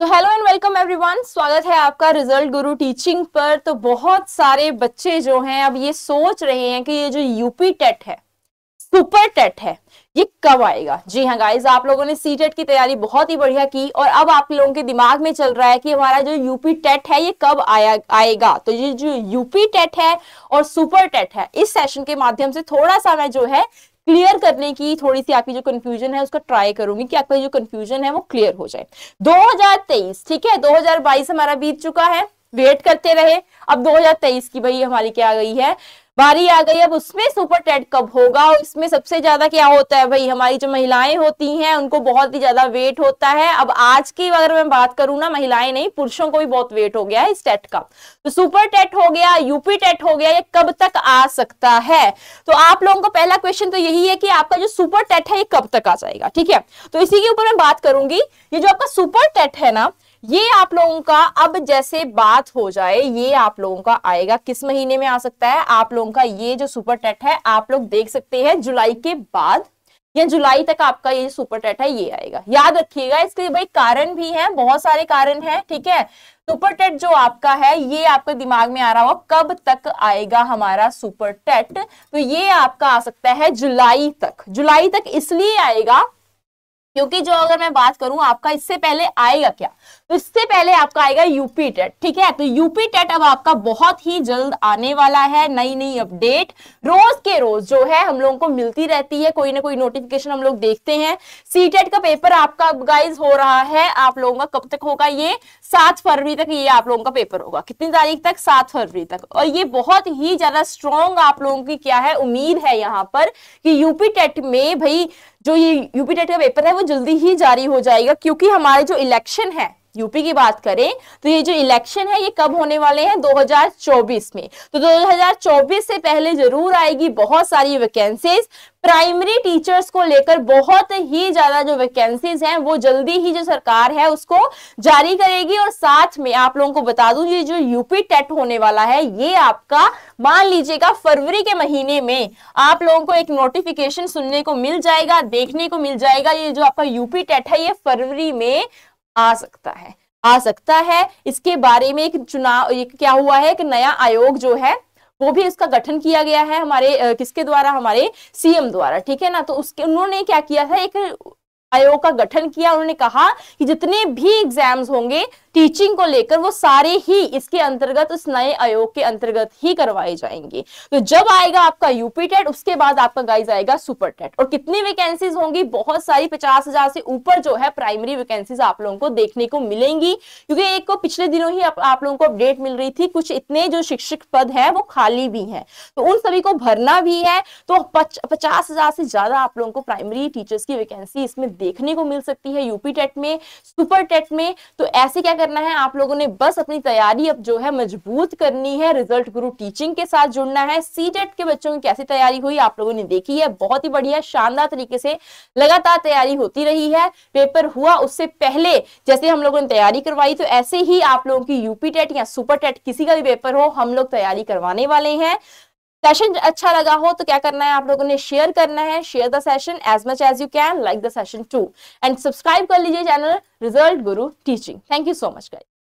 तो hello and welcome everyone स्वागत है आपका रिजल्ट गुरु टीचिंग पर तो बहुत सारे बच्चे जो हैं अब ये सोच रहे हैं कि ये जो यूपी टेट e है सुपर टेट e है ये कब आएगा जी हाँ गाइज आप लोगों ने सी टेट e की तैयारी बहुत ही बढ़िया की और अब आप लोगों के दिमाग में चल रहा है कि हमारा जो यूपी टेट है ये कब आया आएगा तो ये जो यूपी टेट है और सुपर टेट है इस सेशन के माध्यम से थोड़ा सा मैं जो है क्लियर करने की थोड़ी सी आपकी जो कंफ्यूजन है उसका ट्राई करूंगी कि आपका जो कंफ्यूजन है वो क्लियर हो जाए 2023 ठीक है 2022 हमारा बीत चुका है वेट करते रहे अब 2023 की भाई हमारी क्या आ गई है बारी आ गई अब उसमें सुपर टेट कब होगा और इसमें सबसे ज्यादा क्या होता है भाई हमारी जो महिलाएं होती हैं उनको बहुत ही ज्यादा वेट होता है अब आज की अगर मैं बात करूं ना महिलाएं नहीं पुरुषों को भी बहुत वेट हो गया है इस टेट का तो सुपर टेट हो गया यूपी टेट हो गया ये कब तक आ सकता है तो आप लोगों को पहला क्वेश्चन तो यही है कि आपका जो सुपर टेट है ये कब तक आ जाएगा ठीक है तो इसी के ऊपर मैं बात करूंगी ये जो आपका सुपर टेट है ना ये आप लोगों का अब जैसे बात हो जाए ये आप लोगों का आएगा किस महीने में आ सकता है आप लोगों का ये जो सुपर टेट है आप लोग देख सकते हैं जुलाई के बाद या जुलाई तक आपका ये सुपर टेट है ये आएगा याद रखिएगा इसके लिए भाई कारण भी है बहुत सारे कारण है ठीक है सुपर टेट जो आपका है ये आपके दिमाग में आ रहा होगा कब तक आएगा हमारा सुपर टेट तो ये आपका आ सकता है जुलाई तक जुलाई तक इसलिए आएगा क्योंकि जो अगर मैं बात करूं आपका इससे पहले आएगा क्या तो इससे पहले आपका आएगा यूपी टेट ठीक है तो यूपी टेट अब आपका बहुत ही जल्द आने वाला है नई नई अपडेट रोज के रोज जो है हम लोगों को मिलती रहती है कोई ना कोई नोटिफिकेशन हम लोग देखते हैं सी टेट का पेपर आपका गाइज हो रहा है आप लोगों का कब तक होगा ये सात फरवरी तक ये आप लोगों का पेपर होगा कितनी तारीख तक सात फरवरी तक और ये बहुत ही ज्यादा स्ट्रॉन्ग आप लोगों की क्या है उम्मीद है यहाँ पर कि यूपी टेट में भाई जो ये यूपी टेट का पेपर है वो जल्दी ही जारी हो जाएगा क्योंकि हमारे जो इलेक्शन है यूपी की बात करें तो ये जो इलेक्शन है ये कब होने वाले हैं 2024 में तो 2024 से पहले जरूर आएगी बहुत सारी वैकेंसीज प्राइमरी टीचर्स को लेकर बहुत ही ज्यादा जो वैकेंसीज हैं वो जल्दी ही जो सरकार है उसको जारी करेगी और साथ में आप लोगों को बता दूं ये जो यूपी टेट होने वाला है ये आपका मान लीजिएगा फरवरी के महीने में आप लोगों को एक नोटिफिकेशन सुनने को मिल जाएगा देखने को मिल जाएगा ये जो आपका यूपी टेट है ये फरवरी में आ सकता है आ सकता है इसके बारे में एक चुनाव एक क्या हुआ है कि नया आयोग जो है वो भी इसका गठन किया गया है हमारे किसके द्वारा हमारे सीएम द्वारा ठीक है ना तो उसके उन्होंने क्या किया था एक आयोग का गठन किया उन्होंने कहा कि जितने भी एग्जाम्स होंगे टीचिंग को लेकर वो सारे ही इसके अंतर्गत उस नए आयोग के अंतर्गत ही करवाए जाएंगे तो जब आएगा आपका यूपी टेट e उसके बाद आपका गाइज आएगा सुपर टेट e और कितनी वैकेंसीज होंगी बहुत सारी पचास हजार से ऊपर जो है प्राइमरी वैकेंसीज आप लोगों को देखने को मिलेंगी क्योंकि एक को तो पिछले दिनों ही आप, आप लोगों को अपडेट मिल रही थी कुछ इतने जो शिक्षक पद है वो खाली भी है तो उन सभी को भरना भी है तो पचास हजार से ज्यादा आप लोगों को प्राइमरी टीचर्स की वैकेंसी इसमें देखने को मिल सकती है यूपी टेट e में सुपर टेट में तो ऐसे क्या करना है आप लोगों ने बस अपनी तैयारी अब जो है मजबूत करनी है रिजल्ट गुरु टीचिंग के साथ जुड़ना है सीटेट e के बच्चों की कैसी तैयारी हुई आप लोगों ने देखी है बहुत ही बढ़िया शानदार तरीके से लगातार तैयारी होती रही है पेपर हुआ उससे पहले जैसे हम लोगों ने तैयारी करवाई तो ऐसे ही आप लोगों की यूपी टेट e या सुपर टेट e किसी का भी पेपर हो हम लोग तैयारी करवाने वाले हैं सेशन अच्छा लगा हो तो क्या करना है आप लोगों ने शेयर करना है share the session as much as you can like the session too and subscribe कर लीजिए channel result Guru teaching thank you so much guys